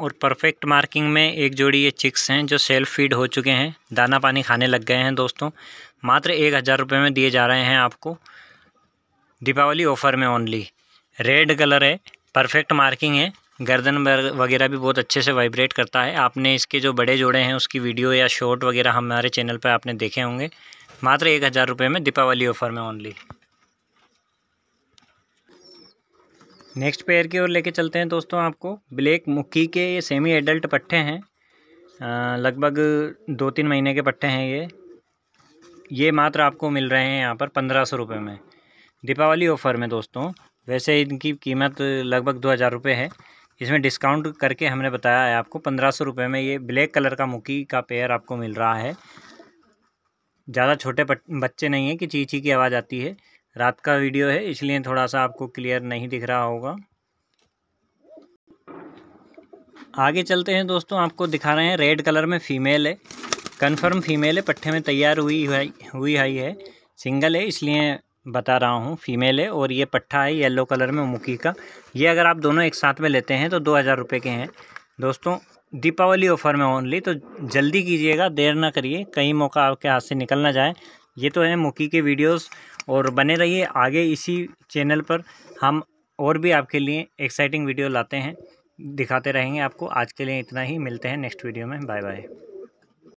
और perfect marking में एक जोड़ी ये चिक्स हैं जो सेल्फ फीड हो चुके हैं दाना पानी खाने लग गए हैं दोस्तों मात्र एक हज़ार रुपये में दिए जा रहे हैं आपको दीपावली ऑफ़र में ओनली रेड कलर है परफेक्ट मार्किंग है गर्दन वगैरह भी बहुत अच्छे से वाइब्रेट करता है आपने इसके जो बड़े जोड़े हैं उसकी वीडियो या शॉर्ट वगैरह हमारे चैनल पर आपने देखे होंगे मात्र एक हज़ार रुपये में दीपावली ऑफ़र में ओनली नेक्स्ट पेयर की ओर लेके चलते हैं दोस्तों आपको ब्लैक मुखी के ये सेमी एडल्ट पट्टे हैं लगभग दो तीन महीने के पट्टे हैं ये ये मात्र आपको मिल रहे हैं यहाँ पर पंद्रह सौ रुपये में दीपावली ऑफ़र में दोस्तों वैसे इनकी कीमत लगभग दो हज़ार रुपये है इसमें डिस्काउंट करके हमने बताया है आपको पंद्रह सौ रुपये में ये ब्लैक कलर का मुखी का पेयर आपको मिल रहा है ज़्यादा छोटे बच्चे नहीं हैं कि चीची की आवाज़ आती है रात का वीडियो है इसलिए थोड़ा सा आपको क्लियर नहीं दिख रहा होगा आगे चलते हैं दोस्तों आपको दिखा रहे हैं रेड कलर में फ़ीमेल है कन्फर्म फ़ीमेल है पट्ठे में तैयार हुई हुई है है सिंगल है इसलिए बता रहा हूँ फ़ीमेल है और ये पट्ठा है येलो कलर में मुकी का ये अगर आप दोनों एक साथ में लेते हैं तो दो हज़ार रुपये के हैं दोस्तों दीपावली ऑफ़र में ओनली तो जल्दी कीजिएगा देर ना करिए कहीं मौका आपके हाथ से निकल ना जाए ये तो है मुकी के वीडियोज़ और बने रहिए आगे इसी चैनल पर हम और भी आपके लिए एक्साइटिंग वीडियो लाते हैं दिखाते रहेंगे आपको आज के लिए इतना ही मिलते हैं नेक्स्ट वीडियो में बाय बाय